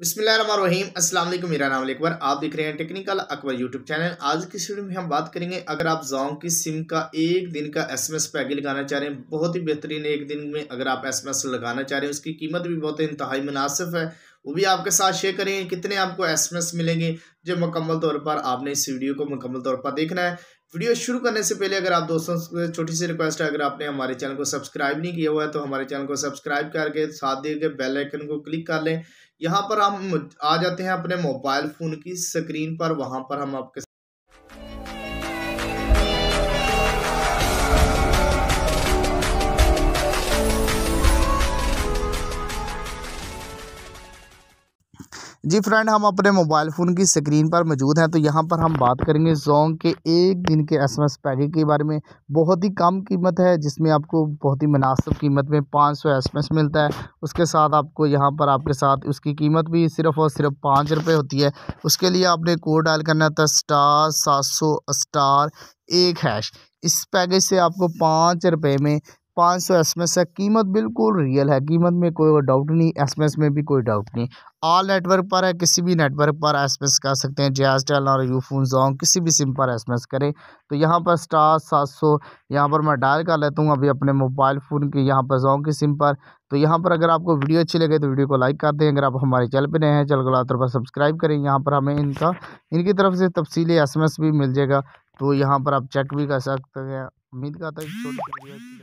बसमीम अस्सलाम वालेकुम मेरा नाम अकबर आप देख रहे हैं टेक्निकल अकबर यूट्यूब चैनल आज की वीडियो में हम बात करेंगे अगर आप जॉन्ग की सिम का एक दिन का एसएमएस पैकेज लगाना चाह रहे हैं बहुत ही बेहतरीन एक दिन में अगर आप एसएमएस लगाना चाह रहे हैं उसकी कीमत भी बहुत इंतहाई मुनासिब है वो भी आपके साथ शेयर करेंगे कितने आपको एसएमएस मिलेंगे जो मुकम्मल तौर पर आपने इस वीडियो को मुकम्मल तौर पर देखना है वीडियो शुरू करने से पहले अगर आप दोस्तों से छोटी सी रिक्वेस्ट है अगर आपने हमारे चैनल को सब्सक्राइब नहीं किया हुआ है तो हमारे चैनल को सब्सक्राइब करके साथ दिए गए बेल आइकन को क्लिक कर लें यहाँ पर हम आ जाते हैं अपने मोबाइल फ़ोन की स्क्रीन पर वहाँ पर हम आपके जी फ्रेंड हम अपने मोबाइल फ़ोन की स्क्रीन पर मौजूद हैं तो यहाँ पर हम बात करेंगे जोंग के एक दिन के एस एम एस के बारे में बहुत ही कम कीमत है जिसमें आपको बहुत ही मुनासिब कीमत में पाँच सौ एस एम एस मिलता है उसके साथ आपको यहाँ पर आपके साथ उसकी कीमत भी सिर्फ़ और सिर्फ पाँच रुपये होती है उसके लिए आपने कोड डायल करना था स्टार सात सौ स्टार एक हैश इस पैकेज से आपको पाँच रुपये में पाँच सौ एस एम एस है कीमत बिल्कुल रियल है कीमत में कोई डाउट नहीं एस एम एस में भी कोई डाउट नहीं ऑल नेटवर्क पर है किसी भी नेटवर्क पर एस एम एस कर सकते हैं जे एस टेल और यूफोन जॉन्ग किसी भी सिम पर एस एम एस करें तो यहाँ पर स्टार सात सौ यहाँ पर मैं डायल कर लेता हूँ अभी अपने मोबाइल फ़ोन के यहाँ पर जॉन्ग की सिम पर तो यहाँ पर अगर आपको वीडियो अच्छी लगे तो वीडियो को लाइक कर दें अगर आप हमारे चैनल पर नए हैं चैनल को लातर पर सब्सक्राइब करें यहाँ पर हमें इनका इनकी तरफ से तफसीली एस एम एस भी मिल जाएगा तो यहाँ पर आप चेक भी कर सकते हैं उम्मीद करता है